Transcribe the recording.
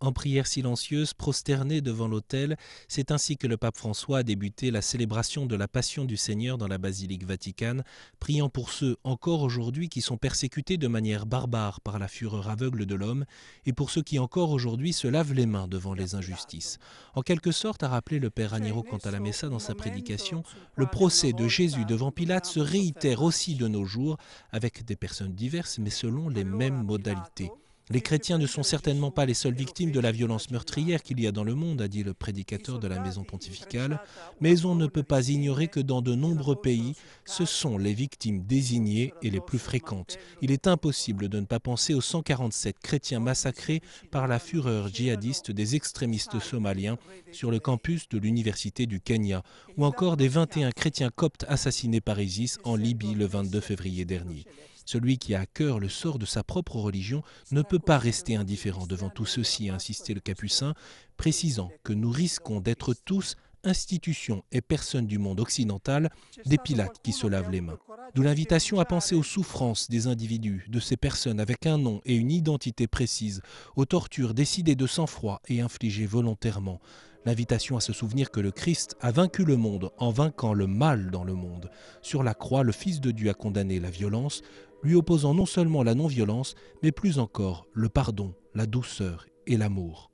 En prière silencieuse, prosternée devant l'autel, c'est ainsi que le pape François a débuté la célébration de la Passion du Seigneur dans la basilique vaticane, priant pour ceux encore aujourd'hui qui sont persécutés de manière barbare par la fureur aveugle de l'homme et pour ceux qui encore aujourd'hui se lavent les mains devant les injustices. En quelque sorte, a rappelé le père quant à la Messa dans sa prédication, le procès de Jésus devant Pilate se réitère aussi de nos jours avec des personnes diverses mais selon les mêmes modalités. Les chrétiens ne sont certainement pas les seules victimes de la violence meurtrière qu'il y a dans le monde, a dit le prédicateur de la maison pontificale, mais on ne peut pas ignorer que dans de nombreux pays, ce sont les victimes désignées et les plus fréquentes. Il est impossible de ne pas penser aux 147 chrétiens massacrés par la fureur djihadiste des extrémistes somaliens sur le campus de l'université du Kenya, ou encore des 21 chrétiens coptes assassinés par ISIS en Libye le 22 février dernier. Celui qui a à cœur le sort de sa propre religion ne peut pas rester indifférent devant tout ceci, a insisté le capucin, précisant que nous risquons d'être tous institutions et personnes du monde occidental, des pilates qui se lavent les mains. D'où l'invitation à penser aux souffrances des individus, de ces personnes avec un nom et une identité précises, aux tortures décidées de sang-froid et infligées volontairement, l'invitation à se souvenir que le Christ a vaincu le monde en vainquant le mal dans le monde. Sur la croix, le Fils de Dieu a condamné la violence, lui opposant non seulement la non-violence, mais plus encore le pardon, la douceur et l'amour.